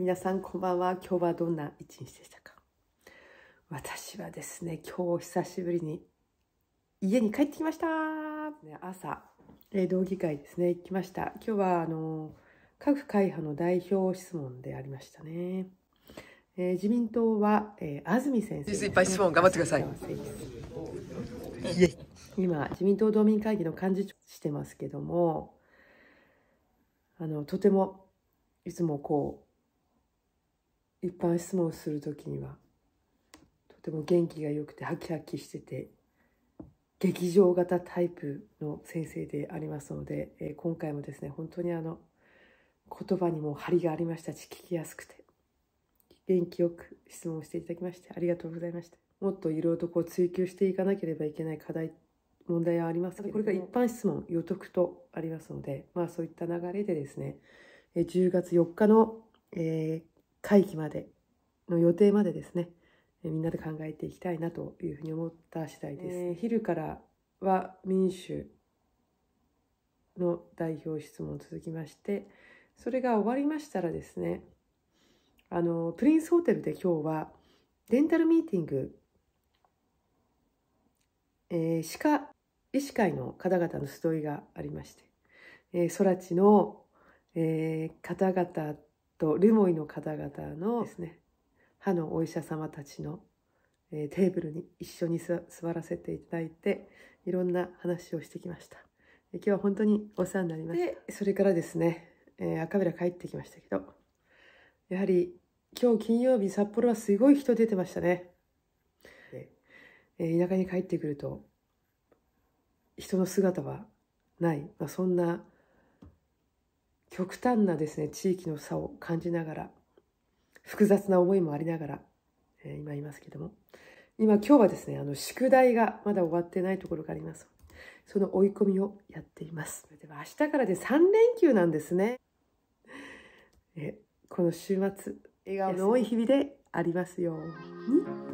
皆さんこんばんは。今日はどんな一日でしたか私はですね、今日久しぶりに家に帰ってきました。朝、え道議会ですね、行きました。今日は、あの、各会派の代表質問でありましたね。えー、自民党は、えー、安住先生。いっぱい質問頑張ってください。今、自民党道民会議の幹事長してますけども、あの、とても、いつもこう、一般質問をする時にはとても元気が良くてハキハキしてて劇場型タイプの先生でありますので、えー、今回もですね本当にあの言葉にも張りがありましたし聞きやすくて元気よく質問していただきましてありがとうございましたもっといろいろとこう追求していかなければいけない課題問題はありますけどこれが一般質問予測とありますのでまあそういった流れでですね10月4日の、えー、会期までの予定までですね、えみんなで考えていきたいなというふうに思った次第です。えー、昼からは民主の代表質問続きましてそれが終わりましたらですねあのプリンスホテルで今日はデンタルミーティング、えー、歯科医師会の方々の集いがありまして、えー、空知の、えー、方々とルモイの方々のですね歯のお医者様たちの、えー、テーブルに一緒に座らせていただいていろんな話をしてきました、え今日は本当にお世話になりましたそれからですね、えー、赤べラ帰ってきましたけどやはり今日金曜日札幌はすごい人出てましたね、えー、田舎に帰ってくると人の姿はない、まあ、そんな極端なですね、地域の差を感じながら、複雑な思いもありながら、えー、今いますけども、今今日はですね、あの、宿題がまだ終わってないところがあります。その追い込みをやっています。では明日からで3連休なんですね。えこの週末、笑顔の多い日々でありますように。